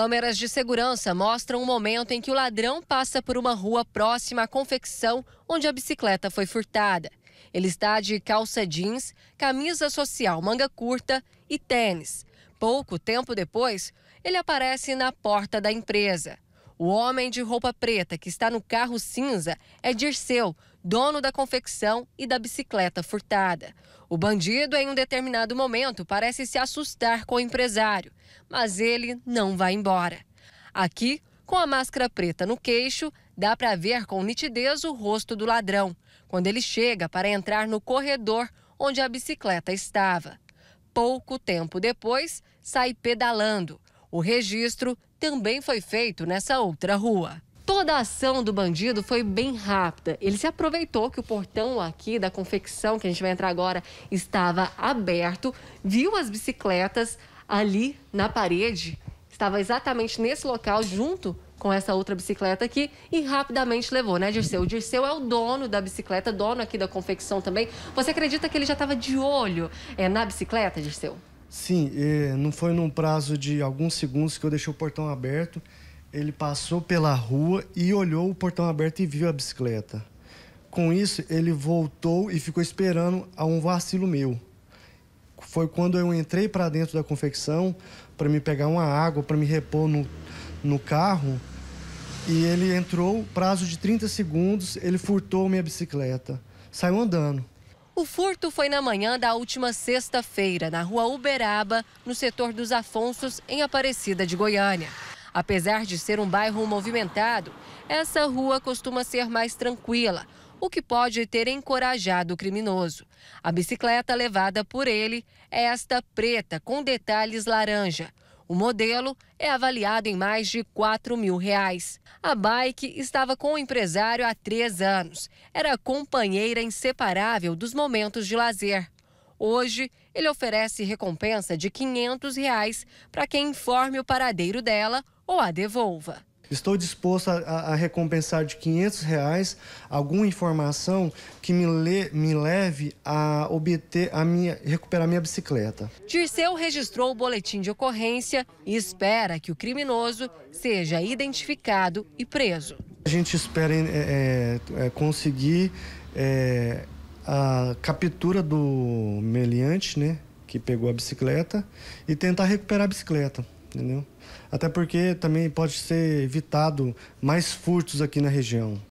Câmeras de segurança mostram o momento em que o ladrão passa por uma rua próxima à confecção onde a bicicleta foi furtada. Ele está de calça jeans, camisa social manga curta e tênis. Pouco tempo depois, ele aparece na porta da empresa. O homem de roupa preta que está no carro cinza é Dirceu, dono da confecção e da bicicleta furtada. O bandido, em um determinado momento, parece se assustar com o empresário, mas ele não vai embora. Aqui, com a máscara preta no queixo, dá para ver com nitidez o rosto do ladrão, quando ele chega para entrar no corredor onde a bicicleta estava. Pouco tempo depois, sai pedalando. O registro também foi feito nessa outra rua. Toda a ação do bandido foi bem rápida. Ele se aproveitou que o portão aqui da confecção, que a gente vai entrar agora, estava aberto, viu as bicicletas ali na parede, estava exatamente nesse local, junto com essa outra bicicleta aqui e rapidamente levou, né, Dirceu? O Dirceu é o dono da bicicleta, dono aqui da confecção também. Você acredita que ele já estava de olho é, na bicicleta, Dirceu? Sim, é, não foi num prazo de alguns segundos que eu deixei o portão aberto ele passou pela rua e olhou o portão aberto e viu a bicicleta. Com isso, ele voltou e ficou esperando a um vacilo meu. Foi quando eu entrei para dentro da confecção para me pegar uma água, para me repor no, no carro. E ele entrou, prazo de 30 segundos, ele furtou minha bicicleta. Saiu andando. O furto foi na manhã da última sexta-feira, na rua Uberaba, no setor dos Afonsos, em Aparecida de Goiânia. Apesar de ser um bairro movimentado, essa rua costuma ser mais tranquila, o que pode ter encorajado o criminoso. A bicicleta levada por ele é esta preta com detalhes laranja. O modelo é avaliado em mais de 4 mil reais. A bike estava com o empresário há três anos. Era companheira inseparável dos momentos de lazer. Hoje, ele oferece recompensa de 500 reais para quem informe o paradeiro dela ou a devolva. Estou disposto a, a, recompensar de 500 reais alguma informação que me, le, me leve a obter a minha recuperar minha bicicleta. Dirceu registrou o boletim de ocorrência e espera que o criminoso seja identificado e preso. A gente espera é, é, é, conseguir é, a captura do meliante, né, que pegou a bicicleta, e tentar recuperar a bicicleta entendeu? Até porque também pode ser evitado mais furtos aqui na região.